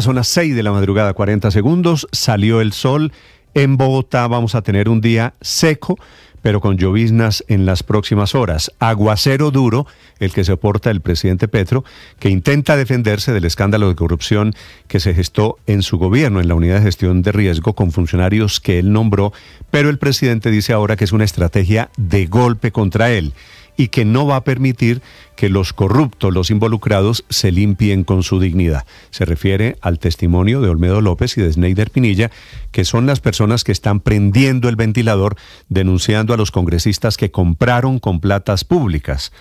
Son las 6 de la madrugada, 40 segundos, salió el sol. En Bogotá vamos a tener un día seco, pero con lloviznas en las próximas horas. Aguacero duro, el que se el presidente Petro, que intenta defenderse del escándalo de corrupción que se gestó en su gobierno, en la unidad de gestión de riesgo, con funcionarios que él nombró, pero el presidente dice ahora que es una estrategia de golpe contra él y que no va a permitir que los corruptos, los involucrados, se limpien con su dignidad. Se refiere al testimonio de Olmedo López y de Sneider Pinilla, que son las personas que están prendiendo el ventilador denunciando a los congresistas que compraron con platas públicas.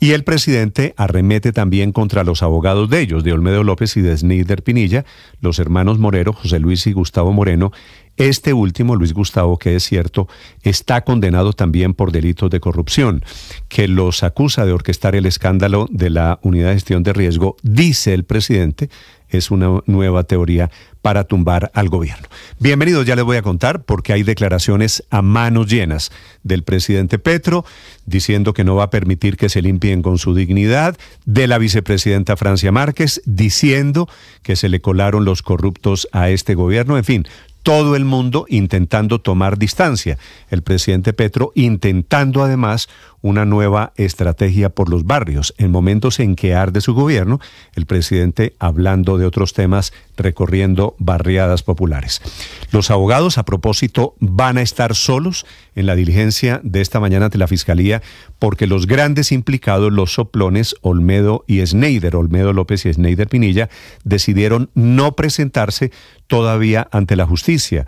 Y el presidente arremete también contra los abogados de ellos, de Olmedo López y de Sneider Pinilla, los hermanos Morero, José Luis y Gustavo Moreno, este último, Luis Gustavo, que es cierto, está condenado también por delitos de corrupción, que los acusa de orquestar el escándalo de la unidad de gestión de riesgo, dice el presidente, es una nueva teoría para tumbar al gobierno. Bienvenidos, ya les voy a contar porque hay declaraciones a manos llenas del presidente Petro diciendo que no va a permitir que se limpien con su dignidad, de la vicepresidenta Francia Márquez diciendo que se le colaron los corruptos a este gobierno, en fin, todo el mundo intentando tomar distancia. El presidente Petro intentando además una nueva estrategia por los barrios. En momentos en que arde su gobierno, el presidente hablando de otros temas, recorriendo barriadas populares. Los abogados, a propósito, van a estar solos en la diligencia de esta mañana ante la Fiscalía porque los grandes implicados, los soplones Olmedo y Schneider, Olmedo López y Schneider Pinilla, decidieron no presentarse todavía ante la justicia.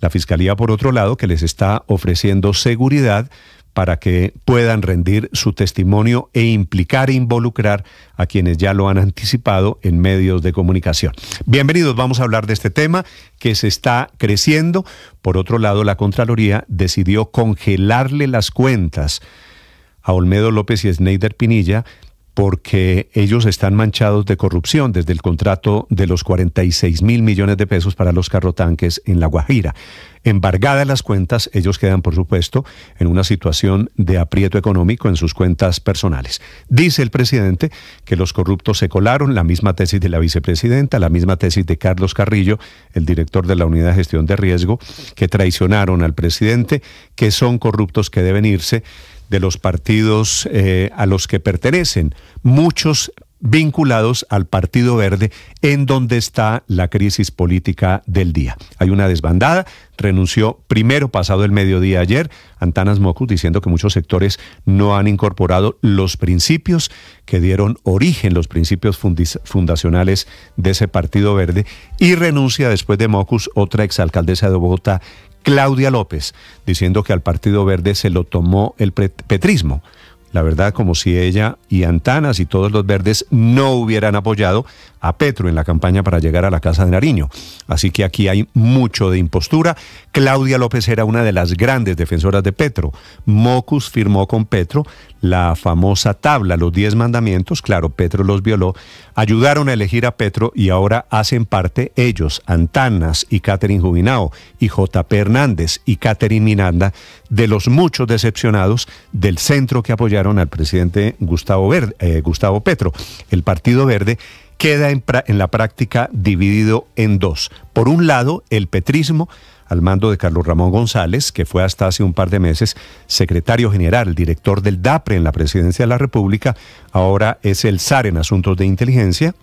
La Fiscalía, por otro lado, que les está ofreciendo seguridad para que puedan rendir su testimonio e implicar e involucrar a quienes ya lo han anticipado en medios de comunicación. Bienvenidos, vamos a hablar de este tema que se está creciendo. Por otro lado, la Contraloría decidió congelarle las cuentas a Olmedo López y Sneider Pinilla porque ellos están manchados de corrupción desde el contrato de los 46 mil millones de pesos para los carrotanques en La Guajira. Embargadas las cuentas, ellos quedan, por supuesto, en una situación de aprieto económico en sus cuentas personales. Dice el presidente que los corruptos se colaron, la misma tesis de la vicepresidenta, la misma tesis de Carlos Carrillo, el director de la Unidad de Gestión de Riesgo, que traicionaron al presidente, que son corruptos que deben irse de los partidos eh, a los que pertenecen, muchos vinculados al Partido Verde, en donde está la crisis política del día. Hay una desbandada, renunció primero pasado el mediodía ayer, Antanas Mocus diciendo que muchos sectores no han incorporado los principios que dieron origen, los principios fundacionales de ese Partido Verde, y renuncia después de Mocus otra exalcaldesa de Bogotá Claudia López, diciendo que al Partido Verde se lo tomó el petrismo. La verdad, como si ella y Antanas y todos los verdes no hubieran apoyado a Petro en la campaña para llegar a la Casa de Nariño. Así que aquí hay mucho de impostura. Claudia López era una de las grandes defensoras de Petro. Mocus firmó con Petro la famosa tabla, los diez mandamientos, claro, Petro los violó, ayudaron a elegir a Petro y ahora hacen parte ellos, Antanas y Catherine Jubinao y JP Hernández y Catherine Miranda, de los muchos decepcionados del centro que apoyaron al presidente Gustavo, eh, Gustavo Petro. El Partido Verde queda en la práctica dividido en dos. Por un lado, el petrismo, al mando de Carlos Ramón González, que fue hasta hace un par de meses secretario general, director del DAPRE en la presidencia de la República, ahora es el SAR e en asuntos de inteligencia,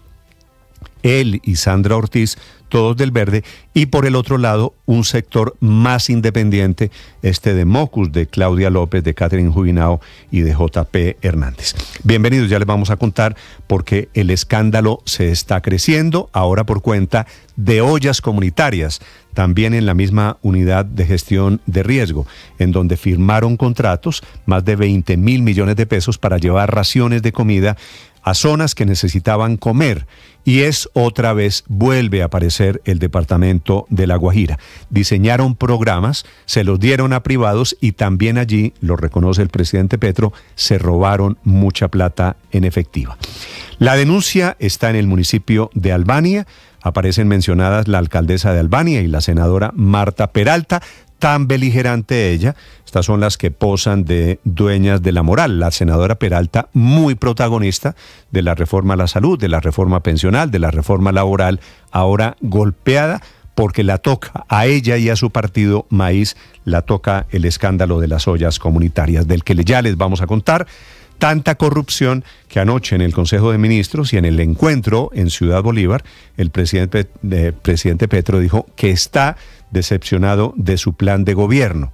él y Sandra Ortiz, todos del verde, y por el otro lado un sector más independiente, este de Mocus, de Claudia López, de Catherine Jubinao y de JP Hernández. Bienvenidos, ya les vamos a contar por qué el escándalo se está creciendo ahora por cuenta de ollas comunitarias, también en la misma unidad de gestión de riesgo, en donde firmaron contratos más de 20 mil millones de pesos para llevar raciones de comida zonas que necesitaban comer y es otra vez vuelve a aparecer el departamento de La Guajira. Diseñaron programas, se los dieron a privados y también allí, lo reconoce el presidente Petro, se robaron mucha plata en efectiva. La denuncia está en el municipio de Albania. Aparecen mencionadas la alcaldesa de Albania y la senadora Marta Peralta tan beligerante ella. Estas son las que posan de dueñas de la moral. La senadora Peralta, muy protagonista de la reforma a la salud, de la reforma pensional, de la reforma laboral, ahora golpeada porque la toca a ella y a su partido Maíz, la toca el escándalo de las ollas comunitarias, del que ya les vamos a contar. Tanta corrupción que anoche en el Consejo de Ministros y en el encuentro en Ciudad Bolívar, el presidente, eh, presidente Petro dijo que está decepcionado de su plan de gobierno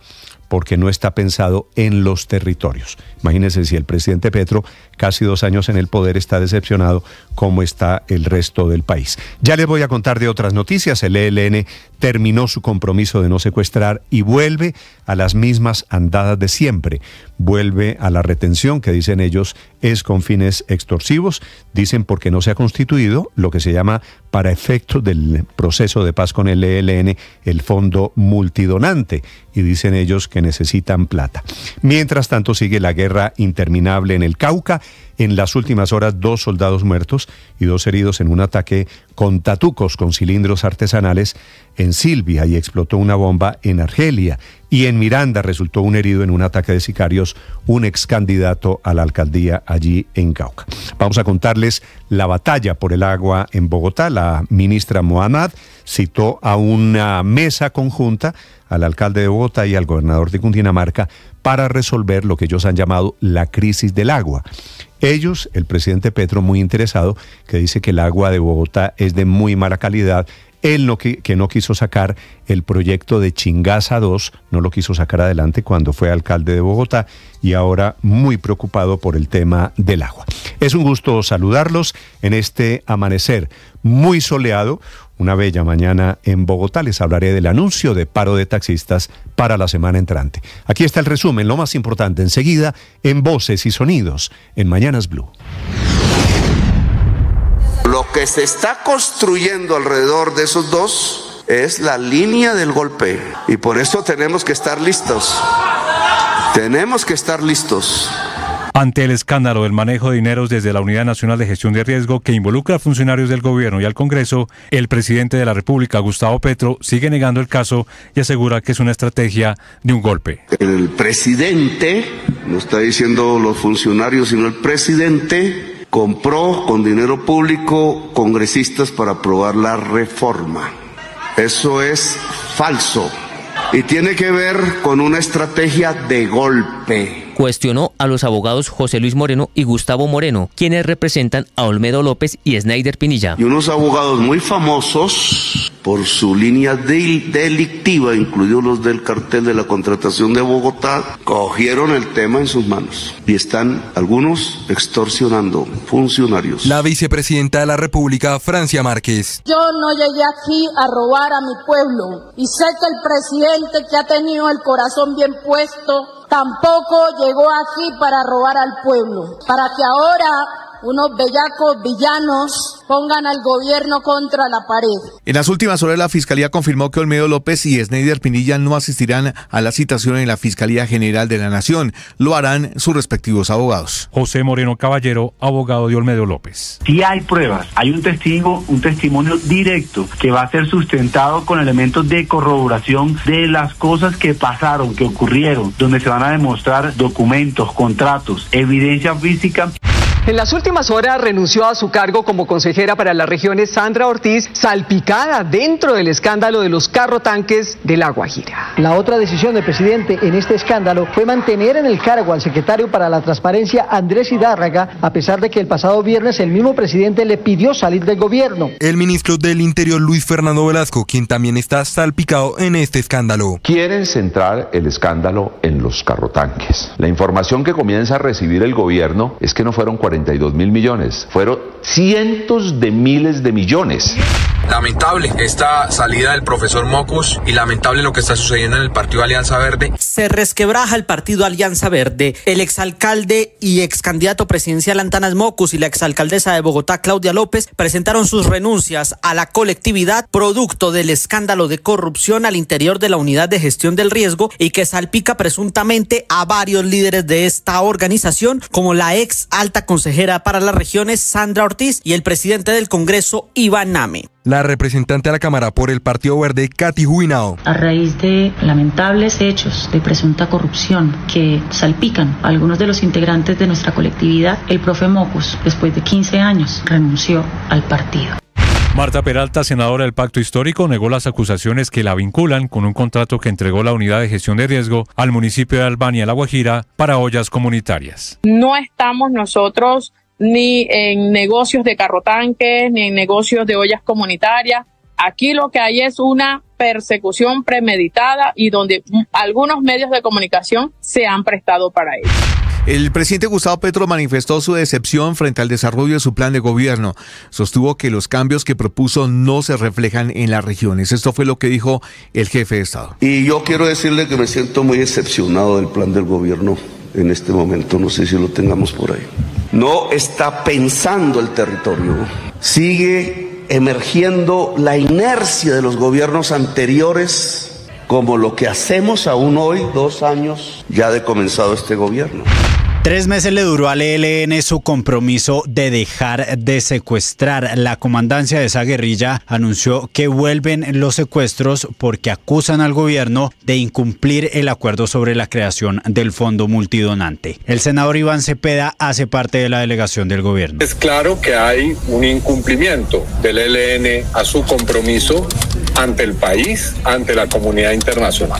porque no está pensado en los territorios. Imagínense si el presidente Petro, casi dos años en el poder, está decepcionado como está el resto del país. Ya les voy a contar de otras noticias. El ELN terminó su compromiso de no secuestrar y vuelve a las mismas andadas de siempre. Vuelve a la retención que dicen ellos es con fines extorsivos, dicen porque no se ha constituido lo que se llama para efectos del proceso de paz con el ELN el fondo multidonante y dicen ellos que necesitan plata. Mientras tanto sigue la guerra interminable en el Cauca en las últimas horas, dos soldados muertos y dos heridos en un ataque con tatucos con cilindros artesanales en Silvia y explotó una bomba en Argelia. Y en Miranda resultó un herido en un ataque de sicarios, un ex candidato a la alcaldía allí en Cauca. Vamos a contarles la batalla por el agua en Bogotá. La ministra Mohamed citó a una mesa conjunta al alcalde de Bogotá y al gobernador de Cundinamarca para resolver lo que ellos han llamado la crisis del agua. Ellos, el presidente Petro, muy interesado, que dice que el agua de Bogotá es de muy mala calidad, él que, no quiso sacar el proyecto de Chingaza 2, no lo quiso sacar adelante cuando fue alcalde de Bogotá y ahora muy preocupado por el tema del agua. Es un gusto saludarlos en este amanecer muy soleado, una bella mañana en Bogotá. Les hablaré del anuncio de paro de taxistas para la semana entrante. Aquí está el resumen, lo más importante enseguida, en voces y sonidos, en Mañanas Blue. Lo que se está construyendo alrededor de esos dos es la línea del golpe y por eso tenemos que estar listos. Tenemos que estar listos. Ante el escándalo del manejo de dineros desde la Unidad Nacional de Gestión de Riesgo que involucra a funcionarios del gobierno y al Congreso, el presidente de la República, Gustavo Petro, sigue negando el caso y asegura que es una estrategia de un golpe. El presidente, no está diciendo los funcionarios, sino el presidente, compró con dinero público congresistas para aprobar la reforma. Eso es falso y tiene que ver con una estrategia de golpe cuestionó a los abogados José Luis Moreno y Gustavo Moreno, quienes representan a Olmedo López y Snyder Pinilla. Y unos abogados muy famosos por su línea delictiva, incluidos los del cartel de la contratación de Bogotá, cogieron el tema en sus manos y están algunos extorsionando funcionarios. La vicepresidenta de la República, Francia Márquez. Yo no llegué aquí a robar a mi pueblo y sé que el presidente que ha tenido el corazón bien puesto tampoco llegó aquí para robar al pueblo, para que ahora unos bellacos villanos pongan al gobierno contra la pared. En las últimas horas la Fiscalía confirmó que Olmedo López y Sneider Pinilla no asistirán a la citación en la Fiscalía General de la Nación. Lo harán sus respectivos abogados. José Moreno Caballero, abogado de Olmedo López. Si hay pruebas, hay un testigo, un testimonio directo que va a ser sustentado con elementos de corroboración de las cosas que pasaron, que ocurrieron, donde se van a demostrar documentos, contratos, evidencia física. En las últimas horas renunció a su cargo como consejera para las regiones Sandra Ortiz, salpicada dentro del escándalo de los carro tanques de La Guajira. La otra decisión del presidente en este escándalo fue mantener en el cargo al secretario para la transparencia Andrés Hidárraga, a pesar de que el pasado viernes el mismo presidente le pidió salir del gobierno. El ministro del Interior Luis Fernando Velasco, quien también está salpicado en este escándalo. Quieren centrar el escándalo en los tanques. La información que comienza a recibir el gobierno es que no fueron 40 mil millones. Fueron cientos de miles de millones. Lamentable esta salida del profesor Mocus y lamentable lo que está sucediendo en el partido Alianza Verde. Se resquebraja el partido Alianza Verde. El exalcalde y ex candidato presidencial Antanas Mocus y la exalcaldesa de Bogotá Claudia López presentaron sus renuncias a la colectividad producto del escándalo de corrupción al interior de la unidad de gestión del riesgo y que salpica presuntamente a varios líderes de esta organización como la ex alta consejera para las regiones, Sandra Ortiz, y el presidente del Congreso, Iván Name. La representante a la Cámara por el Partido Verde, Katy Huinao. A raíz de lamentables hechos de presunta corrupción que salpican a algunos de los integrantes de nuestra colectividad, el profe Mocus, después de 15 años, renunció al partido. Marta Peralta, senadora del Pacto Histórico, negó las acusaciones que la vinculan con un contrato que entregó la Unidad de Gestión de Riesgo al municipio de Albania, La Guajira, para ollas comunitarias. No estamos nosotros ni en negocios de carrotanques, ni en negocios de ollas comunitarias. Aquí lo que hay es una persecución premeditada y donde algunos medios de comunicación se han prestado para ello. El presidente Gustavo Petro manifestó su decepción frente al desarrollo de su plan de gobierno. Sostuvo que los cambios que propuso no se reflejan en las regiones. Esto fue lo que dijo el jefe de Estado. Y yo quiero decirle que me siento muy decepcionado del plan del gobierno en este momento. No sé si lo tengamos por ahí. No está pensando el territorio. Sigue emergiendo la inercia de los gobiernos anteriores como lo que hacemos aún hoy, dos años ya de comenzado este gobierno. Tres meses le duró al ELN su compromiso de dejar de secuestrar. La comandancia de esa guerrilla anunció que vuelven los secuestros porque acusan al gobierno de incumplir el acuerdo sobre la creación del fondo multidonante. El senador Iván Cepeda hace parte de la delegación del gobierno. Es claro que hay un incumplimiento del ELN a su compromiso ante el país, ante la comunidad internacional.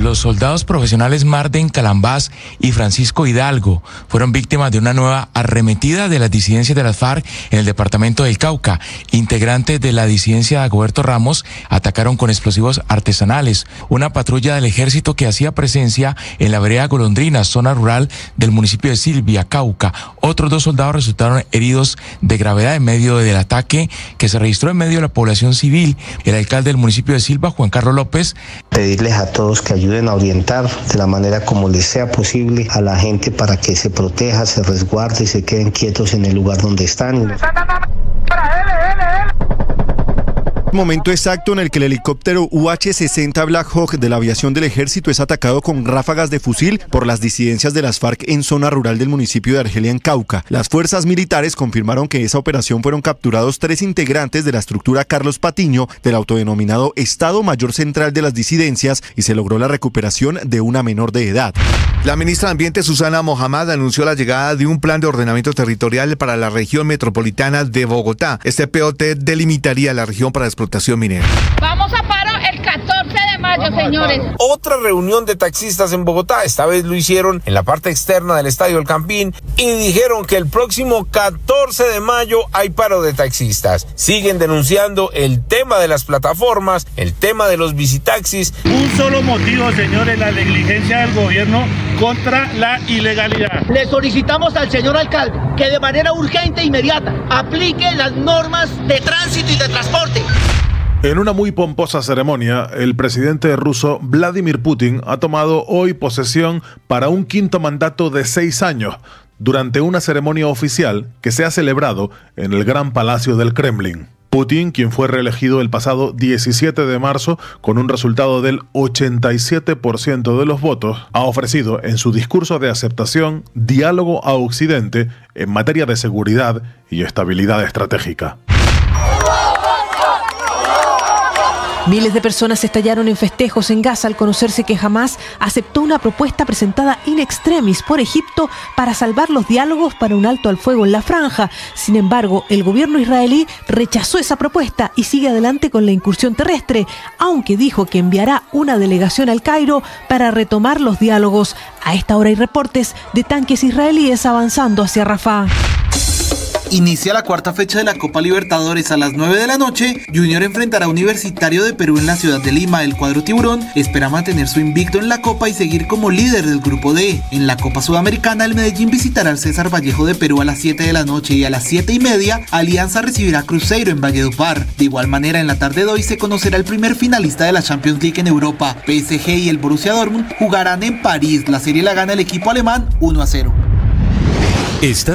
Los soldados profesionales Marden Calambás y Francisco Hidalgo fueron víctimas de una nueva arremetida de las disidencias de la FARC en el departamento del Cauca. Integrantes de la disidencia de Agoberto Ramos atacaron con explosivos artesanales una patrulla del ejército que hacía presencia en la vereda Golondrina, zona rural del municipio de Silvia, Cauca. Otros dos soldados resultaron heridos de gravedad en medio del ataque que se registró en medio de la población civil. El alcalde del municipio de Silva, Juan Carlos López, pedirles a todos que ayuden ayuden a orientar de la manera como les sea posible a la gente para que se proteja, se resguarde y se queden quietos en el lugar donde están. ¿eh? Momento exacto en el que el helicóptero UH-60 Black Hawk de la aviación del ejército es atacado con ráfagas de fusil por las disidencias de las FARC en zona rural del municipio de Argelia en Cauca. Las fuerzas militares confirmaron que en esa operación fueron capturados tres integrantes de la estructura Carlos Patiño del autodenominado Estado Mayor Central de las Disidencias y se logró la recuperación de una menor de edad. La ministra de Ambiente Susana Mohamed anunció la llegada de un plan de ordenamiento territorial para la región metropolitana de Bogotá. Este POT delimitaría la región para rotación minera. Vamos a paro el 14 de mayo, señores. Otra reunión de taxistas en Bogotá, esta vez lo hicieron en la parte externa del Estadio El Campín y dijeron que el próximo 14 de mayo hay paro de taxistas. Siguen denunciando el tema de las plataformas, el tema de los visitaxis. Un solo motivo, señores, la negligencia del gobierno contra la ilegalidad. Le solicitamos al señor alcalde que de manera urgente e inmediata aplique las normas de tránsito y de transporte. En una muy pomposa ceremonia, el presidente ruso Vladimir Putin ha tomado hoy posesión para un quinto mandato de seis años, durante una ceremonia oficial que se ha celebrado en el Gran Palacio del Kremlin. Putin, quien fue reelegido el pasado 17 de marzo con un resultado del 87% de los votos, ha ofrecido en su discurso de aceptación diálogo a Occidente en materia de seguridad y estabilidad estratégica. Miles de personas estallaron en festejos en Gaza al conocerse que Hamas aceptó una propuesta presentada in extremis por Egipto para salvar los diálogos para un alto al fuego en la franja. Sin embargo, el gobierno israelí rechazó esa propuesta y sigue adelante con la incursión terrestre, aunque dijo que enviará una delegación al Cairo para retomar los diálogos. A esta hora hay reportes de tanques israelíes avanzando hacia Rafah. Inicia la cuarta fecha de la Copa Libertadores a las 9 de la noche. Junior enfrentará a Universitario de Perú en la ciudad de Lima. El cuadro tiburón espera mantener su invicto en la Copa y seguir como líder del grupo D. En la Copa Sudamericana, el Medellín visitará al César Vallejo de Perú a las 7 de la noche y a las 7 y media, Alianza recibirá a Cruzeiro en Valledupar. De igual manera, en la tarde de hoy se conocerá el primer finalista de la Champions League en Europa. PSG y el Borussia Dortmund jugarán en París. La serie la gana el equipo alemán 1 a 0. Esta